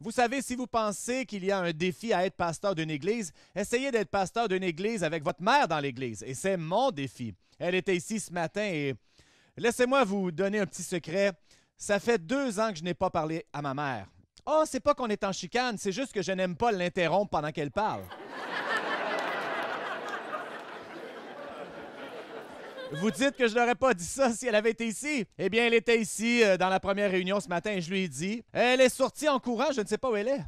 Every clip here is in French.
Vous savez, si vous pensez qu'il y a un défi à être pasteur d'une église, essayez d'être pasteur d'une église avec votre mère dans l'église. Et c'est mon défi. Elle était ici ce matin et laissez-moi vous donner un petit secret. Ça fait deux ans que je n'ai pas parlé à ma mère. Oh, c'est pas qu'on est en chicane, c'est juste que je n'aime pas l'interrompre pendant qu'elle parle. Vous dites que je n'aurais pas dit ça si elle avait été ici. Eh bien, elle était ici euh, dans la première réunion ce matin je lui ai dit. Elle est sortie en courant, je ne sais pas où elle est.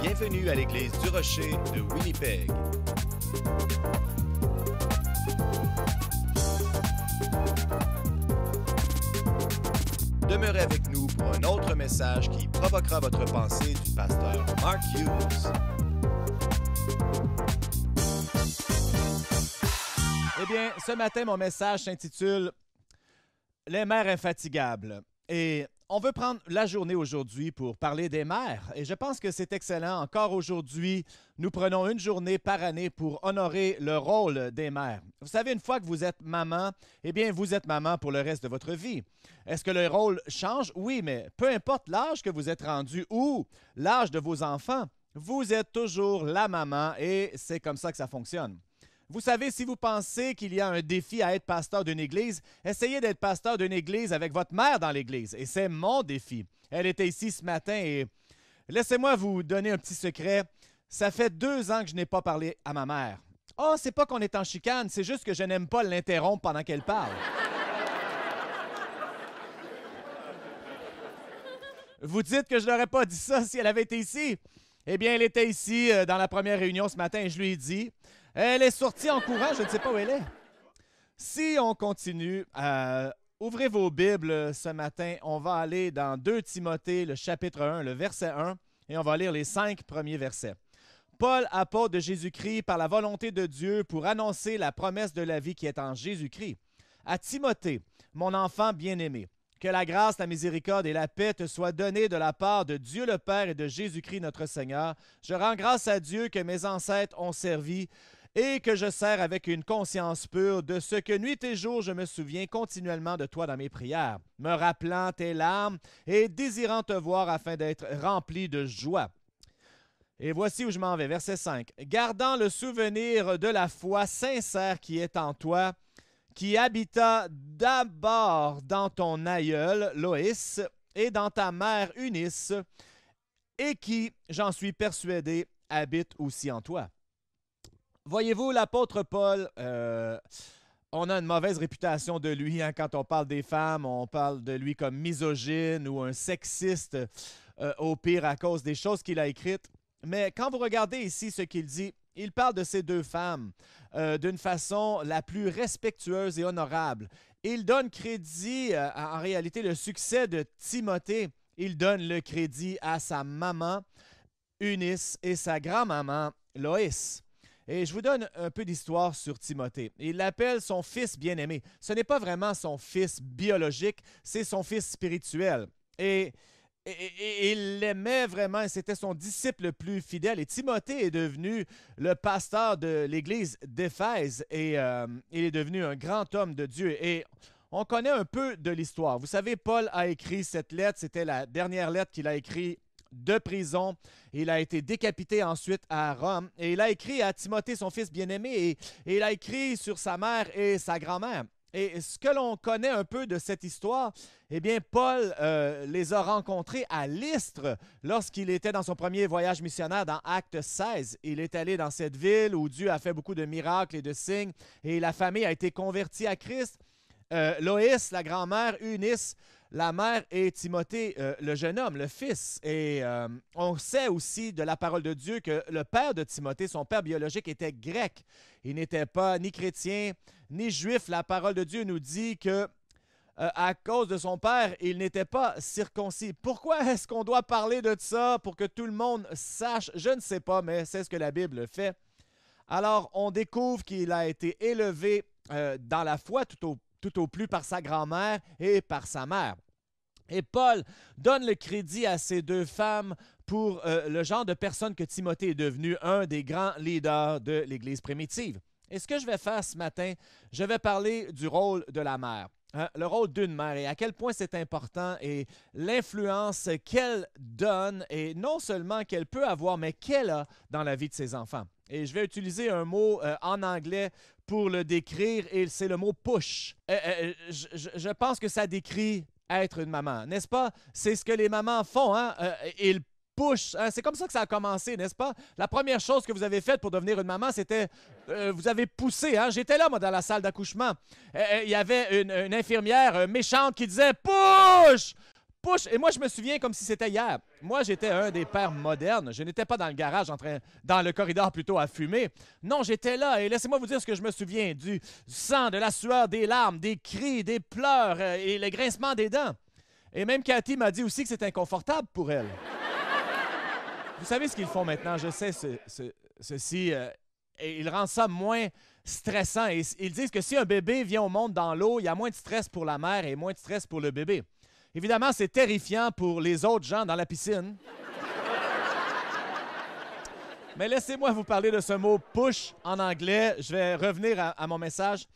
Bienvenue à l'église du Rocher de Winnipeg. Demeurez avec nous pour un autre message qui provoquera votre pensée du pasteur Mark Hughes. Eh bien, ce matin, mon message s'intitule Les mères infatigables. Et on veut prendre la journée aujourd'hui pour parler des mères et je pense que c'est excellent. Encore aujourd'hui, nous prenons une journée par année pour honorer le rôle des mères. Vous savez, une fois que vous êtes maman, eh bien, vous êtes maman pour le reste de votre vie. Est-ce que le rôle change? Oui, mais peu importe l'âge que vous êtes rendu ou l'âge de vos enfants, vous êtes toujours la maman et c'est comme ça que ça fonctionne. Vous savez, si vous pensez qu'il y a un défi à être pasteur d'une église, essayez d'être pasteur d'une église avec votre mère dans l'église. Et c'est mon défi. Elle était ici ce matin et laissez-moi vous donner un petit secret. Ça fait deux ans que je n'ai pas parlé à ma mère. Oh, c'est pas qu'on est en chicane, c'est juste que je n'aime pas l'interrompre pendant qu'elle parle. vous dites que je n'aurais pas dit ça si elle avait été ici. Eh bien, elle était ici euh, dans la première réunion ce matin et je lui ai dit elle est sortie en courant, je ne sais pas où elle est. Si on continue, à euh, ouvrez vos Bibles ce matin. On va aller dans 2 Timothée, le chapitre 1, le verset 1, et on va lire les cinq premiers versets. Paul, apôtre de Jésus-Christ, par la volonté de Dieu, pour annoncer la promesse de la vie qui est en Jésus-Christ. À Timothée, mon enfant bien-aimé, que la grâce, la miséricorde et la paix te soient données de la part de Dieu le Père et de Jésus-Christ notre Seigneur. Je rends grâce à Dieu que mes ancêtres ont servi et que je sers avec une conscience pure de ce que nuit et jour je me souviens continuellement de toi dans mes prières, me rappelant tes larmes et désirant te voir afin d'être rempli de joie. Et voici où je m'en vais, verset 5. Gardant le souvenir de la foi sincère qui est en toi, qui habita d'abord dans ton aïeul, Loïs, et dans ta mère, Unis, et qui, j'en suis persuadé, habite aussi en toi. Voyez-vous, l'apôtre Paul, euh, on a une mauvaise réputation de lui hein. quand on parle des femmes, on parle de lui comme misogyne ou un sexiste, euh, au pire à cause des choses qu'il a écrites. Mais quand vous regardez ici ce qu'il dit, il parle de ces deux femmes euh, d'une façon la plus respectueuse et honorable. Il donne crédit, en réalité, le succès de Timothée. Il donne le crédit à sa maman, Eunice, et sa grand-maman, Loïs. Et je vous donne un peu d'histoire sur Timothée. Il l'appelle son fils bien-aimé. Ce n'est pas vraiment son fils biologique, c'est son fils spirituel. Et, il l'aimait vraiment, c'était son disciple le plus fidèle. Et Timothée est devenu le pasteur de l'église d'Éphèse et euh, il est devenu un grand homme de Dieu. Et on connaît un peu de l'histoire. Vous savez, Paul a écrit cette lettre, c'était la dernière lettre qu'il a écrite de prison. Il a été décapité ensuite à Rome. Et il a écrit à Timothée, son fils bien-aimé, et, il a écrit sur sa mère et sa grand-mère. Et ce que l'on connaît un peu de cette histoire, eh bien, Paul euh, les a rencontrés à Lystre lorsqu'il était dans son premier voyage missionnaire dans Acte 16. Il est allé dans cette ville où Dieu a fait beaucoup de miracles et de signes, et la famille a été convertie à Christ. Euh, Loïs, la grand-mère, Eunice, la mère est Timothée, euh, le jeune homme, le fils. Et euh, on sait aussi de la parole de Dieu que le père de Timothée, son père biologique, était grec. Il n'était pas ni chrétien, ni juif. La parole de Dieu nous dit que euh, à cause de son père, il n'était pas circoncis. Pourquoi est-ce qu'on doit parler de ça pour que tout le monde sache? Je ne sais pas, mais c'est ce que la Bible fait. Alors, on découvre qu'il a été élevé dans la foi tout au, tout au plus par sa grand-mère et par sa mère. Et Paul donne le crédit à ces deux femmes pour euh, le genre de personne que Timothée est devenu, un des grands leaders de l'Église primitive. Et ce que je vais faire ce matin, je vais parler du rôle de la mère. Hein, le rôle d'une mère et à quel point c'est important et l'influence qu'elle donne et non seulement qu'elle peut avoir, mais qu'elle a dans la vie de ses enfants. Et je vais utiliser un mot euh, en anglais pour le décrire et c'est le mot push. Euh, je, je, pense que ça décrit être une maman, n'est-ce pas? C'est ce que les mamans font, hein? Euh, ils push. Hein? C'est comme ça que ça a commencé, n'est-ce pas? La première chose que vous avez faite pour devenir une maman, c'était... Euh, vous avez poussé, hein? J'étais là, moi, dans la salle d'accouchement. Euh, il y avait une, une infirmière méchante qui disait « Push! Et moi, je me souviens comme si c'était hier. Moi, j'étais un des pères modernes. Je n'étais pas dans le garage, en train, dans le corridor plutôt à fumer. Non, j'étais là. Et laissez-moi vous dire ce que je me souviens du sang, de la sueur, des larmes, des cris, des pleurs euh, et le grincement des dents. Et même Cathy m'a dit aussi que c'était inconfortable pour elle. vous savez ce qu'ils font maintenant. Je sais ceci. Euh, et ils rendent ça moins stressant. Et ils disent que si un bébé vient au monde dans l'eau, il y a moins de stress pour la mère et moins de stress pour le bébé. Évidemment, c'est terrifiant pour les autres gens dans la piscine. Mais laissez-moi vous parler de ce mot push en anglais. Je vais revenir à, mon message.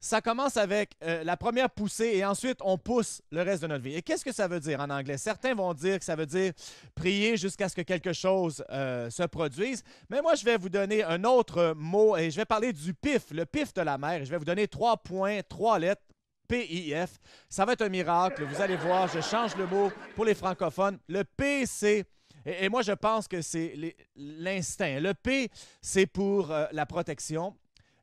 Ça commence avec euh, la première poussée et ensuite on pousse le reste de notre vie. Et qu'est-ce que ça veut dire en anglais? Certains vont dire que ça veut dire prier jusqu'à ce que quelque chose euh, se produise. Mais moi, je vais vous donner un autre mot et je vais parler du pif, le pif de la mer. je vais vous donner trois points, trois lettres PIF. Ça va être un miracle. Vous allez voir, je change le mot pour les francophones. Le PC. Et, et moi, je pense que c'est l'instinct. Le P, c'est pour euh, la protection.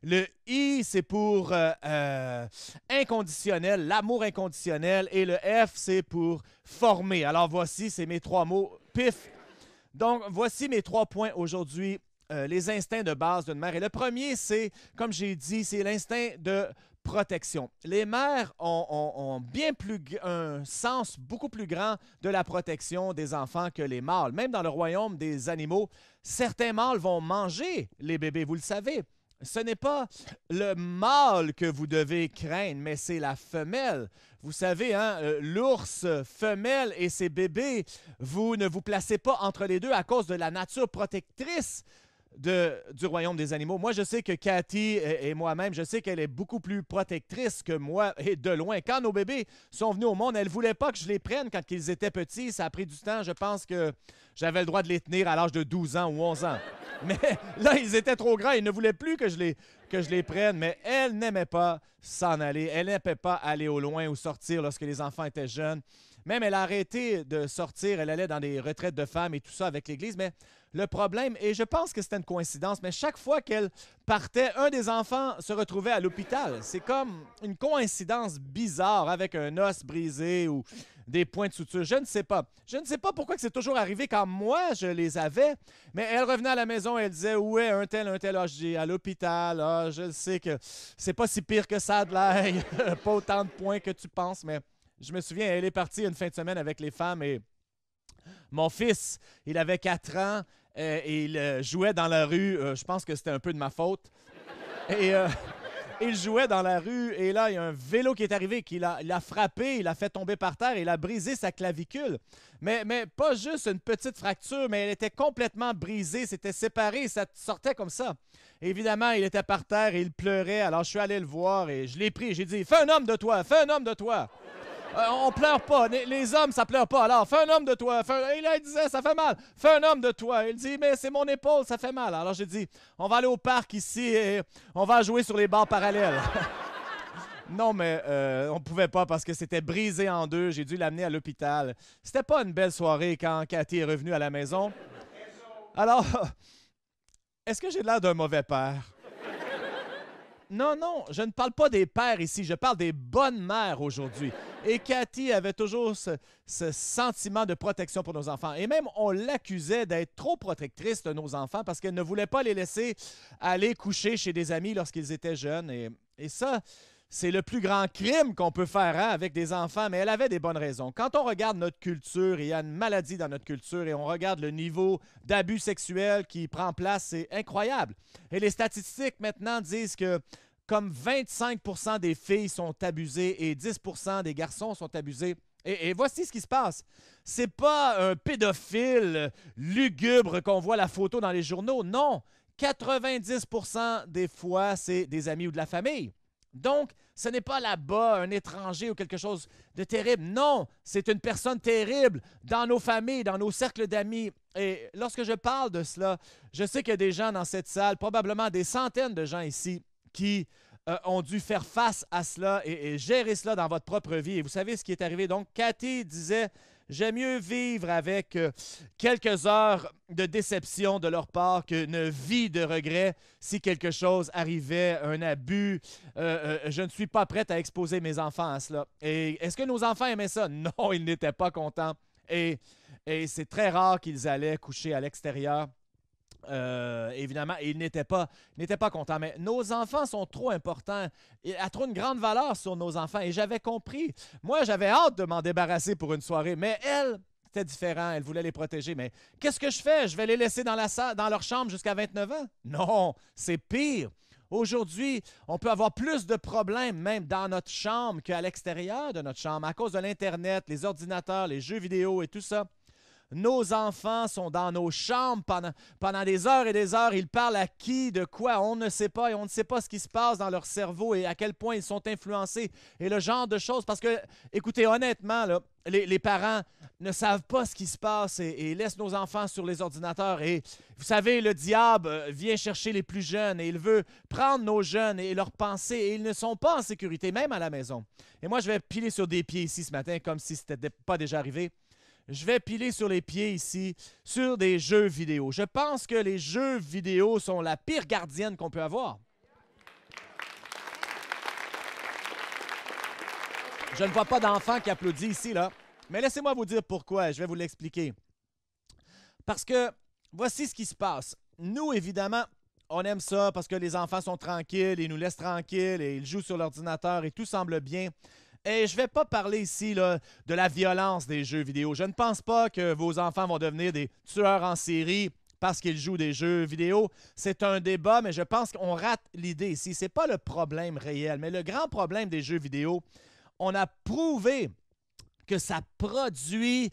Le I, c'est pour euh, euh, inconditionnel, l'amour inconditionnel. Et le F, c'est pour former. Alors voici, c'est mes trois mots. PIF. Donc, voici mes trois points aujourd'hui. les instincts de base d'une mère. Et le premier, c'est, comme j'ai dit, c'est l'instinct de protection. Les mères ont, bien plus un sens beaucoup plus grand de la protection des enfants que les mâles. Même dans le royaume des animaux, certains mâles vont manger les bébés, vous le savez. Ce n'est pas le mâle que vous devez craindre, mais c'est la femelle. Vous savez, hein, euh, l'ours femelle et ses bébés, vous ne vous placez pas entre les deux à cause de la nature protectrice du royaume des animaux. Moi, je sais que Cathy et, moi-même, je sais qu'elle est beaucoup plus protectrice que moi et de loin. Quand nos bébés sont venus au monde, elle ne voulait pas que je les prenne quand ils étaient petits. Ça a pris du temps. Je pense que j'avais le droit de les tenir à l'âge de 12 ans ou 11 ans. Mais là, ils étaient trop grands. Ils ne voulaient plus que je les, que je les prenne. Mais elle n'aimait pas s'en aller. Elle n'aimait pas aller au loin ou sortir lorsque les enfants étaient jeunes. Même elle a arrêté de sortir. Elle allait dans des retraites de femmes et tout ça avec l'Église. Mais le problème. Et je pense que c'était une coïncidence, mais chaque fois qu'elle partait, un des enfants se retrouvait à l'hôpital. C'est comme une coïncidence bizarre avec un os brisé ou des points de suture. Je ne sais pas. Je ne sais pas pourquoi c'est toujours arrivé quand moi je les avais, mais elle revenait à la maison, elle disait Où un tel, un tel ah, Je à l'hôpital ah, Je sais que c'est pas si pire que ça de l'air. pas autant de points que tu penses, mais je me souviens, elle est partie une fin de semaine avec les femmes et. Mon fils, il avait 4 ans euh, et il euh, jouait dans la rue. Euh, je pense que c'était un peu de ma faute. Et il jouait dans la rue et là, il y a un vélo qui est arrivé, qui l'a frappé, il l'a fait tomber par terre, et il a brisé sa clavicule. Mais, pas juste une petite fracture, mais elle était complètement brisée, c'était séparé, ça sortait comme ça. évidemment, il était par terre et il pleurait, alors je suis allé le voir et je l'ai pris, j'ai dit, fais un homme de toi, fais un homme de toi. Euh, on pleure pas. Les, hommes, ça pleure pas. Alors, fais un homme de toi. il disait, ça fait mal. Fais un homme de toi. Il dit, mais c'est mon épaule, ça fait mal. Alors, j'ai dit, on va aller au parc ici et on va jouer sur les barres parallèles. Non, mais on euh, on pouvait pas parce que c'était brisé en deux. J'ai dû l'amener à l'hôpital. C'était pas une belle soirée quand Cathy est revenue à la maison. Alors, est-ce que j'ai l'air d'un mauvais père? Non, non, je ne parle pas des pères ici, je parle des bonnes mères aujourd'hui. Et Cathy avait toujours ce, sentiment de protection pour nos enfants. Et même, on l'accusait d'être trop protectrice de nos enfants parce qu'elle ne voulait pas les laisser aller coucher chez des amis lorsqu'ils étaient jeunes. et ça, c'est le plus grand crime qu'on peut faire hein, avec des enfants, mais elle avait des bonnes raisons. Quand on regarde notre culture, il y a une maladie dans notre culture et on regarde le niveau d'abus sexuels qui prend place, c'est incroyable. Et les statistiques maintenant disent que comme 25 des filles sont abusées et 10 des garçons sont abusés. Et, et, voici ce qui se passe. C'est pas un pédophile lugubre qu'on voit la photo dans les journaux. Non, 90 des fois, c'est des amis ou de la famille. Donc, ce n'est pas là-bas un étranger ou quelque chose de terrible. Non, c'est une personne terrible dans nos familles, dans nos cercles d'amis. Et lorsque je parle de cela, je sais qu'il y a des gens dans cette salle, probablement des centaines de gens ici, qui euh, ont dû faire face à cela et, et, gérer cela dans votre propre vie. Et vous savez ce qui est arrivé. Donc, Cathy disait J'aime mieux vivre avec euh, quelques heures de déception de leur part qu'une vie de regret si quelque chose arrivait, un abus. Euh, euh, je ne suis pas prête à exposer mes enfants à cela. Et est-ce que nos enfants aimaient ça? Non, ils n'étaient pas contents. Et, et c'est très rare qu'ils allaient coucher à l'extérieur. Euh, évidemment, il n'était pas, n'était pas content. Mais nos enfants sont trop importants. Il a trop une grande valeur sur nos enfants. Et j'avais compris. Moi, j'avais hâte de m'en débarrasser pour une soirée. Mais elle, c'était différent. Elle voulait les protéger. Mais qu'est-ce que je fais? Je vais les laisser dans, la dans leur chambre jusqu'à 29 ans? Non, c'est pire. Aujourd'hui, on peut avoir plus de problèmes même dans notre chambre qu'à l'extérieur de notre chambre à cause de l'Internet, les ordinateurs, les jeux vidéo et tout ça. Nos enfants sont dans nos chambres pendant, des heures et des heures. Ils parlent à qui, de quoi, on ne sait pas et on ne sait pas ce qui se passe dans leur cerveau et à quel point ils sont influencés et le genre de choses. Parce que, écoutez, honnêtement, les, parents ne savent pas ce qui se passe et, et, laissent nos enfants sur les ordinateurs. Et vous savez, le diable euh, vient chercher les plus jeunes et il veut prendre nos jeunes et leurs pensées et ils ne sont pas en sécurité, même à la maison. Et moi, je vais piler sur des pieds ici ce matin comme si ce n'était pas déjà arrivé je vais piler sur les pieds ici sur des jeux vidéo. Je pense que les jeux vidéo sont la pire gardienne qu'on peut avoir. Je ne vois pas d'enfant qui applaudit ici, là. Mais laissez-moi vous dire pourquoi, je vais vous l'expliquer. Parce que voici ce qui se passe. Nous, évidemment, on aime ça parce que les enfants sont tranquilles, ils nous laissent tranquilles et ils jouent sur l'ordinateur et tout semble bien. Et je vais pas parler ici là, de la violence des jeux vidéo. Je ne pense pas que vos enfants vont devenir des tueurs en série parce qu'ils jouent des jeux vidéo. C'est un débat, mais je pense qu'on rate l'idée ici. Ce n'est pas le problème réel, mais le grand problème des jeux vidéo, on a prouvé que ça produit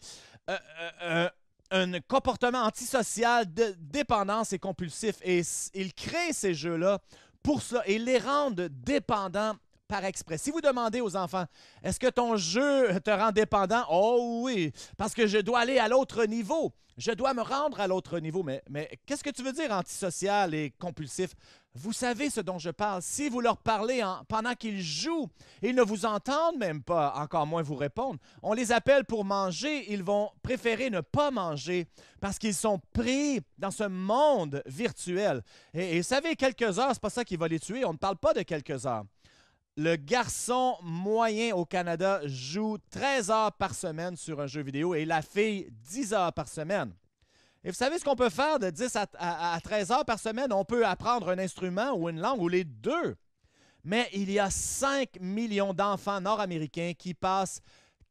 euh, euh, euh, un comportement antisocial de dépendance et compulsif. Et ils créent ces jeux-là pour ça. et les rendent dépendants par Si vous demandez aux enfants, est-ce que ton jeu te rend dépendant? Oh oui, parce que je dois aller à l'autre niveau. Je dois me rendre à l'autre niveau. Mais, qu'est-ce que tu veux dire antisocial et compulsif? Vous savez ce dont je parle. Si vous leur parlez pendant qu'ils jouent, ils ne vous entendent même pas, encore moins vous répondre. On les appelle pour manger, ils vont préférer ne pas manger parce qu'ils sont pris dans ce monde virtuel. Et, vous savez, quelques heures, c'est pas ça qui va les tuer. On ne parle pas de quelques heures. Le garçon moyen au Canada joue 13 heures par semaine sur un jeu vidéo et la fille 10 heures par semaine. Et vous savez ce qu'on peut faire de 10 à, 13 heures par semaine? On peut apprendre un instrument ou une langue ou les deux. Mais il y a 5 millions d'enfants nord-américains qui passent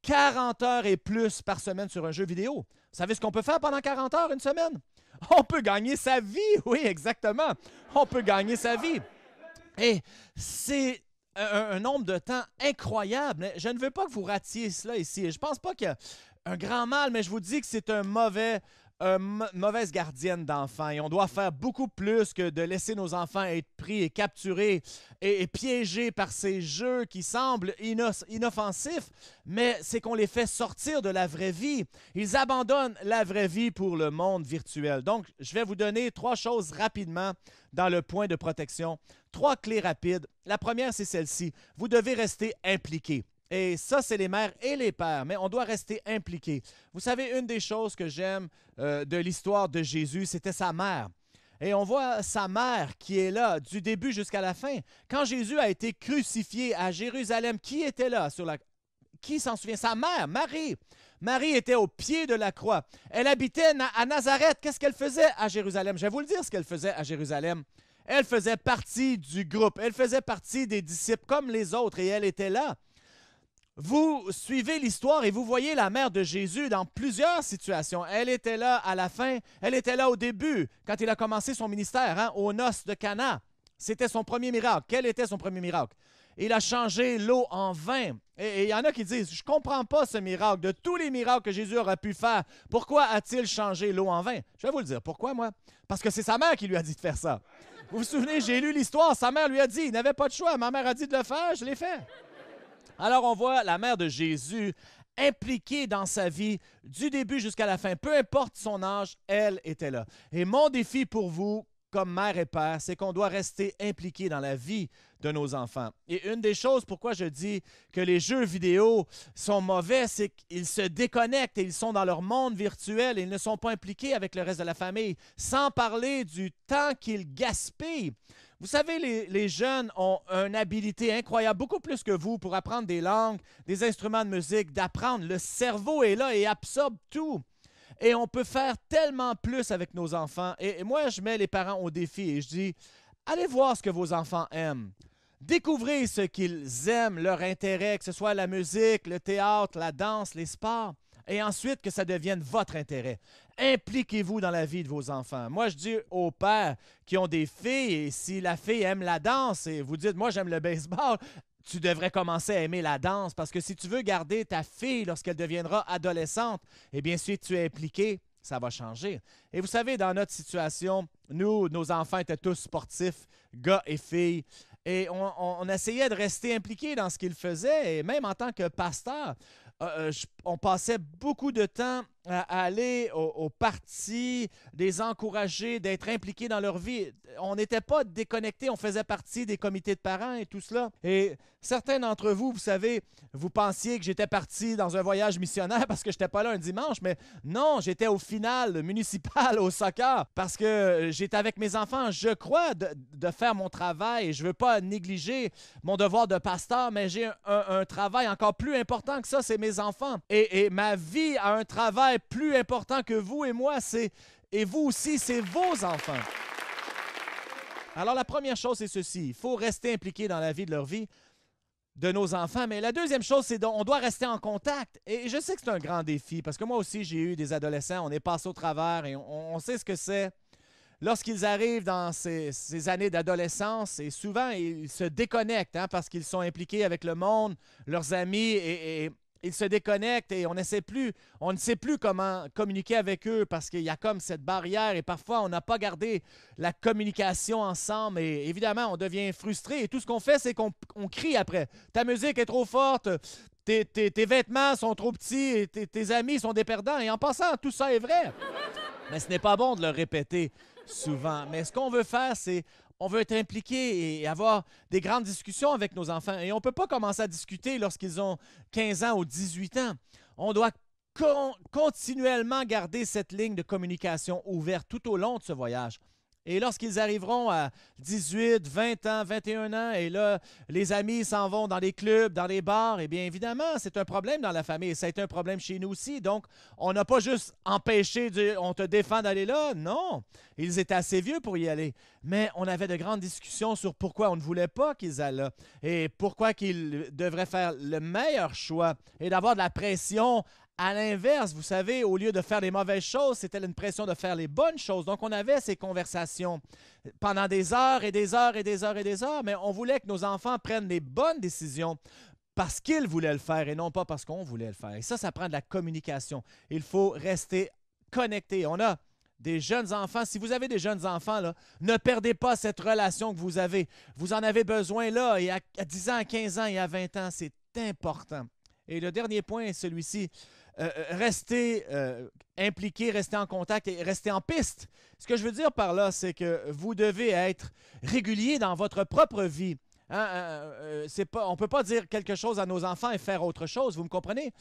40 heures et plus par semaine sur un jeu vidéo. Vous savez ce qu'on peut faire pendant 40 heures une semaine? On peut gagner sa vie, oui, exactement. On peut gagner sa vie. Et c'est un, nombre de temps incroyable. Je ne veux pas que vous ratiez cela ici. Je pense pas qu'il y a un grand mal, mais je vous dis que c'est un mauvais mauvaise gardienne d'enfants et on doit faire beaucoup plus que de laisser nos enfants être pris et capturés et, piégés par ces jeux qui semblent inoffensifs, mais c'est qu'on les fait sortir de la vraie vie. Ils abandonnent la vraie vie pour le monde virtuel. Donc, je vais vous donner trois choses rapidement dans le point de protection. Trois clés rapides. La première, c'est celle-ci. Vous devez rester impliqué. Et ça, c'est les mères et les pères, mais on doit rester impliqué. Vous savez, une des choses que j'aime euh, de l'histoire de Jésus, c'était sa mère. Et on voit sa mère qui est là du début jusqu'à la fin. Quand Jésus a été crucifié à Jérusalem, qui était là sur la... Qui s'en souvient? Sa mère, Marie. Marie était au pied de la croix. Elle habitait à Nazareth. Qu'est-ce qu'elle faisait à Jérusalem? Je vais vous le dire ce qu'elle faisait à Jérusalem. Elle faisait partie du groupe. Elle faisait partie des disciples comme les autres et elle était là. Vous suivez l'histoire et vous voyez la mère de Jésus dans plusieurs situations. Elle était là à la fin, elle était là au début, quand il a commencé son ministère, hein, aux noces de Cana. C'était son premier miracle. Quel était son premier miracle? Il a changé l'eau en vin. Et il y en a qui disent, je ne comprends pas ce miracle. De tous les miracles que Jésus aurait pu faire, pourquoi a-t-il changé l'eau en vin? Je vais vous le dire. Pourquoi, moi? Parce que c'est sa mère qui lui a dit de faire ça. Vous vous souvenez, j'ai lu l'histoire. Sa mère lui a dit, il n'avait pas de choix. Ma mère a dit de le faire, je l'ai fait. Alors on voit la mère de Jésus impliquée dans sa vie du début jusqu'à la fin. Peu importe son âge, elle était là. Et mon défi pour vous, comme mère et père, c'est qu'on doit rester impliqué dans la vie de nos enfants. Et une des choses pourquoi je dis que les jeux vidéo sont mauvais, c'est qu'ils se déconnectent et ils sont dans leur monde virtuel et ils ne sont pas impliqués avec le reste de la famille, sans parler du temps qu'ils gaspillent vous savez, les, jeunes ont une habilité incroyable, beaucoup plus que vous, pour apprendre des langues, des instruments de musique, d'apprendre. Le cerveau est là et absorbe tout. Et on peut faire tellement plus avec nos enfants. et moi, je mets les parents au défi et je dis, allez voir ce que vos enfants aiment. Découvrez ce qu'ils aiment, leur intérêt, que ce soit la musique, le théâtre, la danse, les sports et ensuite que ça devienne votre intérêt. Impliquez-vous dans la vie de vos enfants. Moi, je dis aux pères qui ont des filles, et si la fille aime la danse et vous dites, moi j'aime le baseball, tu devrais commencer à aimer la danse parce que si tu veux garder ta fille lorsqu'elle deviendra adolescente, eh bien, si tu es impliqué, ça va changer. Et vous savez, dans notre situation, nous, nos enfants étaient tous sportifs, gars et filles, et on, essayait de rester impliqué dans ce qu'ils faisaient, et même en tant que pasteur, euh, euh, on passait beaucoup de temps à aller aux parties, les encourager, d'être impliqués dans leur vie. On n'était pas déconnectés, on faisait partie des comités de parents et tout cela. Et Certains d'entre vous, vous savez, vous pensiez que j'étais parti dans un voyage missionnaire parce que je n'étais pas là un dimanche, mais non, j'étais au final municipal au soccer parce que j'étais avec mes enfants. Je crois de, faire mon travail. Je ne veux pas négliger mon devoir de pasteur, mais j'ai un, travail encore plus important que ça, c'est mes enfants. Et, ma vie a un travail plus important que vous et moi, c'est et vous aussi, c'est vos enfants. Alors la première chose, c'est ceci. Il faut rester impliqué dans la vie de leur vie de nos enfants. Mais la deuxième chose, c'est qu'on doit rester en contact. Et je sais que c'est un grand défi, parce que moi aussi, j'ai eu des adolescents, on est passé au travers et on, sait ce que c'est. Lorsqu'ils arrivent dans ces, années d'adolescence, et souvent ils se déconnectent hein, parce qu'ils sont impliqués avec le monde, leurs amis, et ils se déconnectent et on plus, on ne sait plus comment communiquer avec eux parce qu'il y a comme cette barrière et parfois on n'a pas gardé la communication ensemble et évidemment on devient frustré et tout ce qu'on fait c'est qu'on crie après. Ta musique est trop forte, tes, vêtements sont trop petits, tes amis sont des perdants et en passant tout ça est vrai. Mais ce n'est pas bon de le répéter souvent. Mais ce qu'on veut faire, c'est on veut être impliqué et avoir des grandes discussions avec nos enfants. Et on ne peut pas commencer à discuter lorsqu'ils ont 15 ans ou 18 ans. On doit continuellement garder cette ligne de communication ouverte tout au long de ce voyage. Et lorsqu'ils arriveront à 18, 20 ans, 21 ans, et là, les amis s'en vont dans les clubs, dans les bars, et eh bien évidemment, c'est un problème dans la famille. Ça a été un problème chez nous aussi. Donc, on n'a pas juste empêché, de, on te défend d'aller là. Non, ils étaient assez vieux pour y aller. Mais on avait de grandes discussions sur pourquoi on ne voulait pas qu'ils aillent là et pourquoi qu'ils devraient faire le meilleur choix et d'avoir de la pression à l'inverse, vous savez, au lieu de faire les mauvaises choses, c'était une pression de faire les bonnes choses. Donc, on avait ces conversations pendant des heures et des heures et des heures et des heures, mais on voulait que nos enfants prennent les bonnes décisions parce qu'ils voulaient le faire et non pas parce qu'on voulait le faire. Et ça, ça prend de la communication. Il faut rester connecté. On a des jeunes enfants. Si vous avez des jeunes enfants, ne perdez pas cette relation que vous avez. Vous en avez besoin là, et à 10 ans, à 15 ans et à 20 ans, c'est important. Et le dernier point celui-ci. Euh, euh, rester restez euh, rester impliqués, en contact et rester en piste. Ce que je veux dire par là, c'est que vous devez être régulier dans votre propre vie. Hein, pas, on ne peut pas dire quelque chose à nos enfants et faire autre chose, vous me comprenez?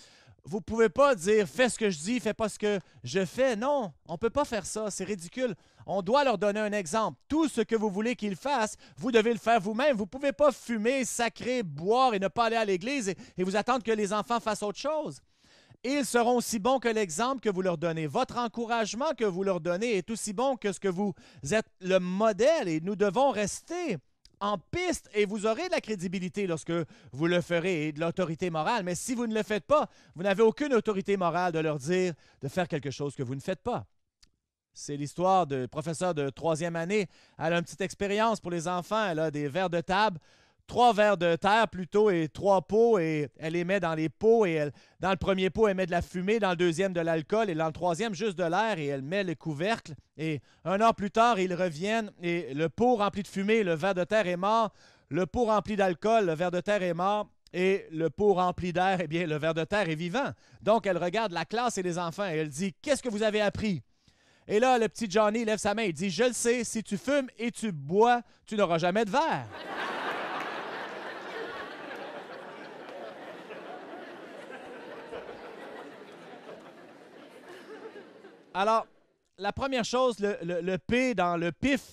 Vous ne pouvez pas dire fais ce que je dis, fais pas ce que je fais. Non, on ne peut pas faire ça, c'est ridicule. On doit leur donner un exemple. Tout ce que vous voulez qu'ils fassent, vous devez le faire vous-même. Vous ne pouvez pas fumer, sacrer, boire et ne pas aller à l'église et vous attendre que les enfants fassent autre chose ils seront aussi bons que l'exemple que vous leur donnez. Votre encouragement que vous leur donnez est aussi bon que ce que vous êtes le modèle et nous devons rester en piste et vous aurez de la crédibilité lorsque vous le ferez et de l'autorité morale. Mais si vous ne le faites pas, vous n'avez aucune autorité morale de leur dire de faire quelque chose que vous ne faites pas. C'est l'histoire de professeur de troisième année. Elle a une petite expérience pour les enfants. Elle a des verres de table trois verres de terre plutôt et trois pots et elle les met dans les pots et elle, dans le premier pot, elle met de la fumée, dans le deuxième de l'alcool et dans le troisième juste de l'air et elle met le couvercle. Et un an plus tard, ils reviennent et le pot rempli de fumée, le verre de terre est mort, le pot rempli d'alcool, le verre de terre est mort. Et le pot rempli d'air, eh bien, le verre de terre est vivant. Donc, elle regarde la classe et les enfants et elle dit Qu'est-ce que vous avez appris et là, le petit Johnny lève sa main et dit Je le sais, si tu fumes et tu bois, tu n'auras jamais de verre. Alors, la première chose, le, P dans le PIF,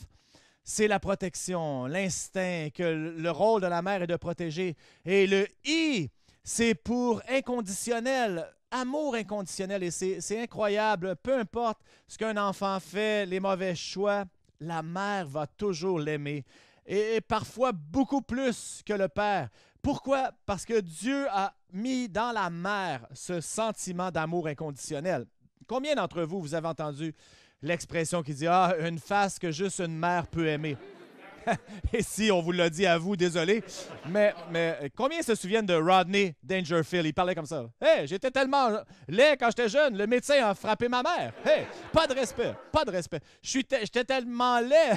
c'est la protection, l'instinct, que le rôle de la mère est de protéger. Et le I, c'est pour inconditionnel, amour inconditionnel. Et c'est incroyable, peu importe ce qu'un enfant fait, les mauvais choix, la mère va toujours l'aimer. et parfois beaucoup plus que le père. Pourquoi? Parce que Dieu a mis dans la mère ce sentiment d'amour inconditionnel. Combien d'entre vous, vous avez entendu l'expression qui dit Ah, une face que juste une mère peut aimer? Et si on vous l'a dit à vous, désolé. Mais, mais combien se souviennent de Rodney Dangerfield? Il parlait comme ça. Hey, j'étais tellement laid quand j'étais jeune, le médecin a frappé ma mère. Hey, pas de respect, pas de respect. J'étais tellement laid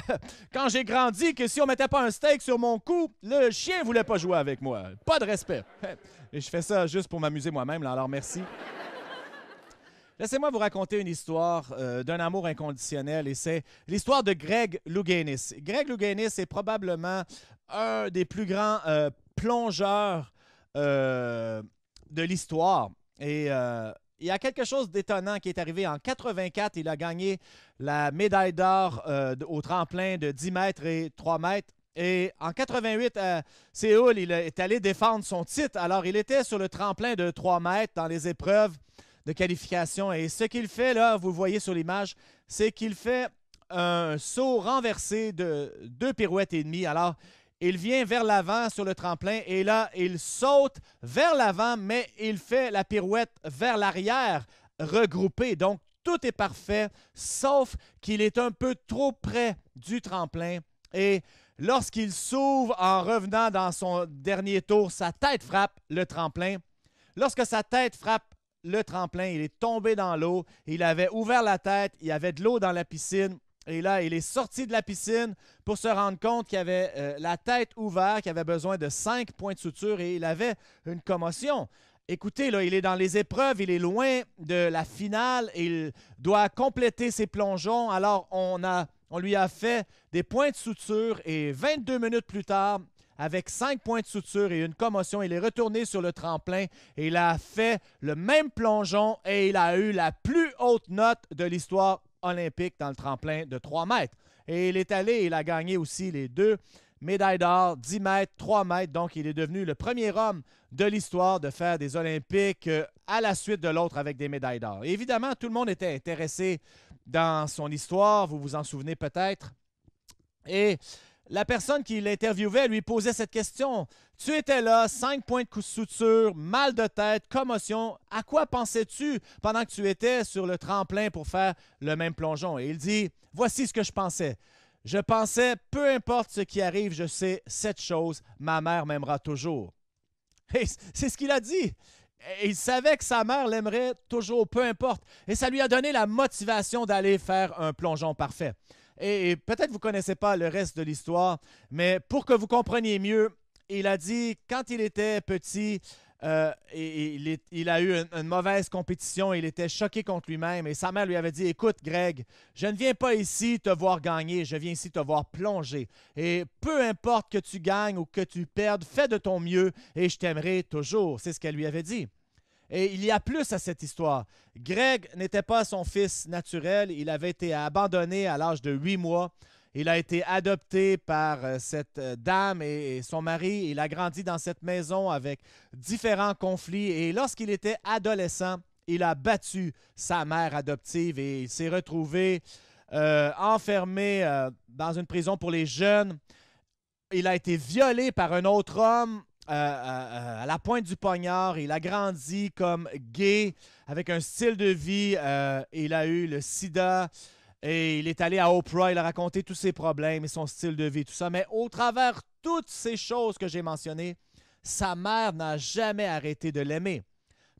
quand j'ai grandi que si on mettait pas un steak sur mon cou, le chien voulait pas jouer avec moi. Pas de respect. Et je fais ça juste pour m'amuser moi-même, alors merci. Laissez-moi vous raconter une histoire euh, d'un amour inconditionnel et c'est l'histoire de Greg Louganis. Greg Louganis est probablement un des plus grands euh, plongeurs euh, de l'histoire et il y a quelque chose d'étonnant qui est arrivé en 84. Il a gagné la médaille d'or au tremplin de 10 mètres et 3 mètres. Et en 88, à Séoul, il est allé défendre son titre. Alors, il était sur le tremplin de 3 mètres dans les épreuves de qualification. Et ce qu'il fait là, vous voyez sur l'image, c'est qu'il fait un saut renversé de deux pirouettes et demie. Alors, il vient vers l'avant sur le tremplin et là, il saute vers l'avant, mais il fait la pirouette vers l'arrière regroupée. Donc, tout est parfait, sauf qu'il est un peu trop près du tremplin. Et lorsqu'il s'ouvre en revenant dans son dernier tour, sa tête frappe le tremplin. Lorsque sa tête frappe le tremplin, il est tombé dans l'eau, il avait ouvert la tête, il y avait de l'eau dans la piscine. Et là, il est sorti de la piscine pour se rendre compte qu'il avait euh, la tête ouverte, qu'il avait besoin de cinq points de suture et il avait une commotion. Écoutez, là, il est dans les épreuves, il est loin de la finale, il doit compléter ses plongeons. Alors, on, a, on lui a fait des points de suture et 22 minutes plus tard, avec cinq points de suture et une commotion. Il est retourné sur le tremplin et il a fait le même plongeon et il a eu la plus haute note de l'histoire olympique dans le tremplin de 3 mètres. Et il est allé, il a gagné aussi les deux médailles d'or, 10 mètres, 3 mètres. Donc, il est devenu le premier homme de l'histoire de faire des Olympiques euh, à la suite de l'autre avec des médailles d'or. Évidemment, tout le monde était intéressé dans son histoire, vous vous en souvenez peut-être. Et la personne qui l'interviewait lui posait cette question. Tu étais là, cinq points de suture, mal de tête, commotion. À quoi pensais-tu pendant que tu étais sur le tremplin pour faire le même plongeon? Et il dit, voici ce que je pensais. Je pensais, peu importe ce qui arrive, je sais cette chose, ma mère m'aimera toujours. Et c'est ce qu'il a dit. il savait que sa mère l'aimerait toujours, peu importe. Et ça lui a donné la motivation d'aller faire un plongeon parfait. Et, peut-être vous connaissez pas le reste de l'histoire, mais pour que vous compreniez mieux, il a dit quand il était petit, euh, il, a eu une, une, mauvaise compétition, il était choqué contre lui-même et sa mère lui avait dit Écoute, Greg, je ne viens pas ici te voir gagner, je viens ici te voir plonger. Et peu importe que tu gagnes ou que tu perdes, fais de ton mieux et je t'aimerai toujours. C'est ce qu'elle lui avait dit. Et il y a plus à cette histoire. Greg n'était pas son fils naturel. Il avait été abandonné à l'âge de huit mois. Il a été adopté par euh, cette euh, dame et son mari. Il a grandi dans cette maison avec différents conflits. Et lorsqu'il était adolescent, il a battu sa mère adoptive et il s'est retrouvé euh, enfermé dans une prison pour les jeunes. Il a été violé par un autre homme euh, euh, euh, à la pointe du poignard. Il a grandi comme gay, avec un style de vie. il a eu le sida. Et il est allé à Oprah, il a raconté tous ses problèmes et son style de vie, tout ça. Mais au travers toutes ces choses que j'ai mentionnées, sa mère n'a jamais arrêté de l'aimer.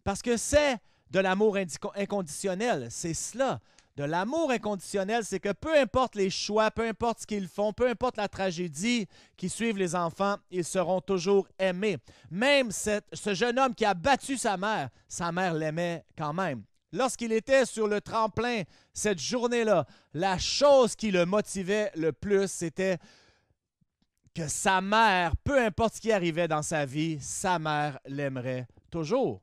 Parce que c'est de l'amour inconditionnel, c'est cela de l'amour inconditionnel, c'est que peu importe les choix, peu importe ce qu'ils font, peu importe la tragédie qui suivent les enfants, ils seront toujours aimés. Même ce jeune homme qui a battu sa mère, sa mère l'aimait quand même. Lorsqu'il était sur le tremplin cette journée-là, la chose qui le motivait le plus, c'était que sa mère, peu importe ce qui arrivait dans sa vie, sa mère l'aimerait toujours.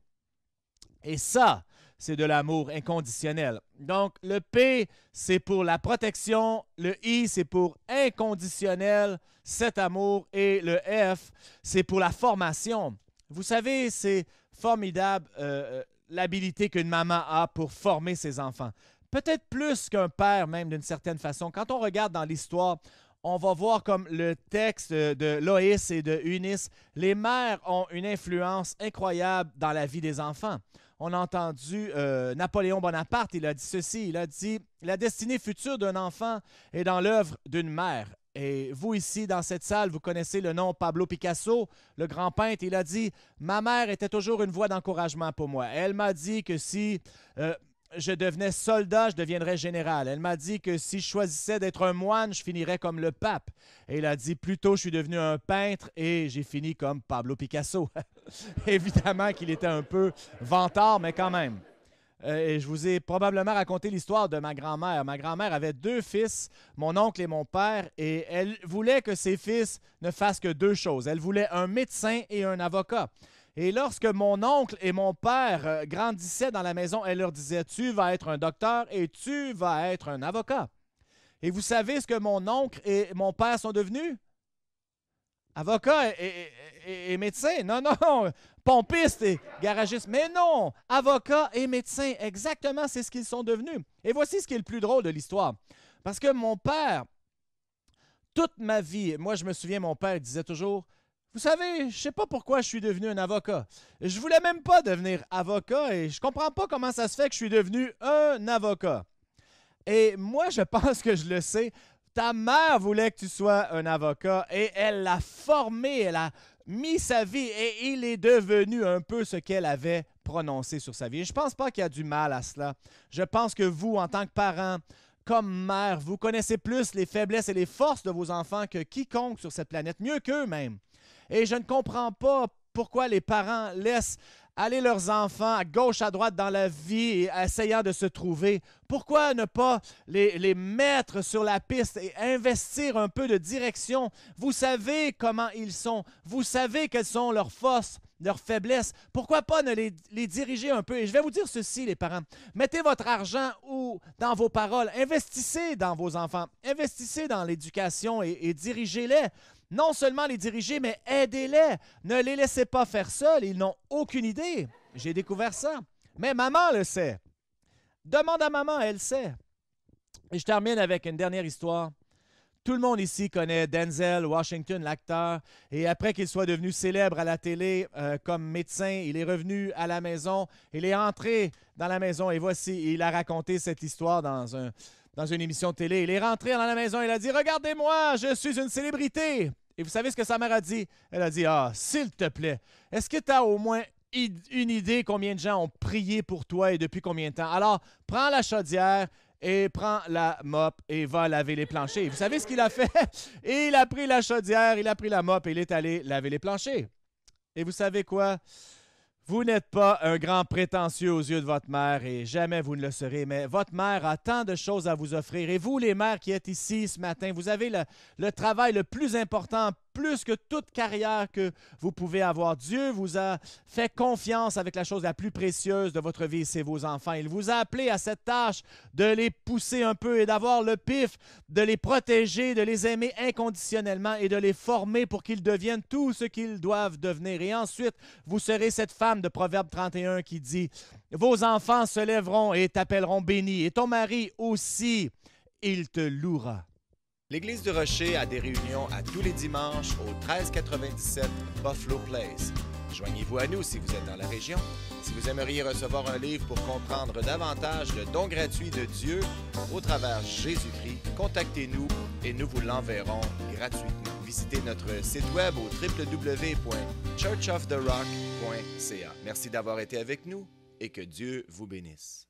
Et ça, c'est de l'amour inconditionnel. Donc, le P, c'est pour la protection, le I, c'est pour inconditionnel, cet amour, et le F, c'est pour la formation. Vous savez, c'est formidable euh, euh, l'habilité qu'une maman a pour former ses enfants. Peut-être plus qu'un père même d'une certaine façon. Quand on regarde dans l'histoire, on va voir comme le texte de Loïs et de Eunice, les mères ont une influence incroyable dans la vie des enfants. On a entendu euh, Napoléon Bonaparte, il a dit ceci, il a dit, la destinée future d'un enfant est dans l'œuvre d'une mère. Et vous ici, dans cette salle, vous connaissez le nom Pablo Picasso, le grand peintre. Il a dit, ma mère était toujours une voix d'encouragement pour moi. Elle m'a dit que si... Euh, je devenais soldat, je deviendrais général. Elle m'a dit que si je choisissais d'être un moine, je finirais comme le pape. Et elle a dit plutôt je suis devenu un peintre et j'ai fini comme Pablo Picasso. Évidemment qu'il était un peu vantard, mais quand même. Euh, et je vous ai probablement raconté l'histoire de ma grand-mère. Ma grand-mère avait deux fils, mon oncle et mon père, et elle voulait que ses fils ne fassent que deux choses. Elle voulait un médecin et un avocat. Et lorsque mon oncle et mon père euh, grandissaient dans la maison, elle leur disait, tu vas être un docteur et tu vas être un avocat. Et vous savez ce que mon oncle et mon père sont devenus? Avocat et, et, et, médecin. Non, non, pompiste et garagiste. Mais non, avocat et médecin. Exactement, c'est ce qu'ils sont devenus. Et voici ce qui est le plus drôle de l'histoire. Parce que mon père, toute ma vie, moi je me souviens, mon père disait toujours, vous savez, je sais pas pourquoi je suis devenu un avocat. Je voulais même pas devenir avocat et je comprends pas comment ça se fait que je suis devenu un avocat. Et moi, je pense que je le sais. Ta mère voulait que tu sois un avocat et elle l'a formé, elle a mis sa vie et il est devenu un peu ce qu'elle avait prononcé sur sa vie. Je je pense pas qu'il y a du mal à cela. Je pense que vous, en tant que parents, comme mère, vous connaissez plus les faiblesses et les forces de vos enfants que quiconque sur cette planète, mieux qu'eux-mêmes. Et je ne comprends pas pourquoi les parents laissent aller leurs enfants à gauche, à droite dans la vie, essayant de se trouver. Pourquoi ne pas les, mettre sur la piste et investir un peu de direction? Vous savez comment ils sont, vous savez quelles sont leurs forces, leurs faiblesses. Pourquoi pas ne les, les diriger un peu? Et je vais vous dire ceci, les parents. Mettez votre argent ou dans vos paroles. Investissez dans vos enfants. Investissez dans l'éducation et dirigez-les non seulement les diriger, mais aidez-les. Ne les laissez pas faire seuls. Ils n'ont aucune idée. J'ai découvert ça. Mais maman le sait. Demande à maman, elle sait. Et je termine avec une dernière histoire. Tout le monde ici connaît Denzel Washington, l'acteur, et après qu'il soit devenu célèbre à la télé euh, comme médecin, il est revenu à la maison, il est entré dans la maison, et voici, il a raconté cette histoire dans, un, dans une émission de télé. Il est rentré dans la maison, il a dit, regardez-moi, je suis une célébrité. Et vous savez ce que sa mère a dit? Elle a dit, ah, s'il te plaît, est-ce que tu as au moins une idée combien de gens ont prié pour toi et depuis combien de temps? Alors, prends la chaudière, et prends la mop et va laver les planchers. Vous savez ce qu'il a fait? Il a pris la chaudière, il a pris la mop et il est allé laver les planchers. Et vous savez quoi? Vous n'êtes pas un grand prétentieux aux yeux de votre mère et jamais vous ne le serez, mais votre mère a tant de choses à vous offrir. Et vous, les mères qui êtes ici ce matin, vous avez le, le travail le plus important plus que toute carrière que vous pouvez avoir. Dieu vous a fait confiance avec la chose la plus précieuse de votre vie, c'est vos enfants. Il vous a appelé à cette tâche de les pousser un peu et d'avoir le pif, de les protéger, de les aimer inconditionnellement et de les former pour qu'ils deviennent tout ce qu'ils doivent devenir. Et ensuite, vous serez cette femme de Proverbe 31 qui dit, Vos enfants se lèveront et t'appelleront béni, et ton mari aussi, il te louera. L'Église du Rocher a des réunions à tous les dimanches au 1397 Buffalo Place. Joignez-vous à nous si vous êtes dans la région. Si vous aimeriez recevoir un livre pour comprendre davantage le don gratuit de Dieu au travers Jésus-Christ, contactez-nous et nous vous l'enverrons gratuitement. Visitez notre site web au www.churchoftherock.ca. Merci d'avoir été avec nous et que Dieu vous bénisse.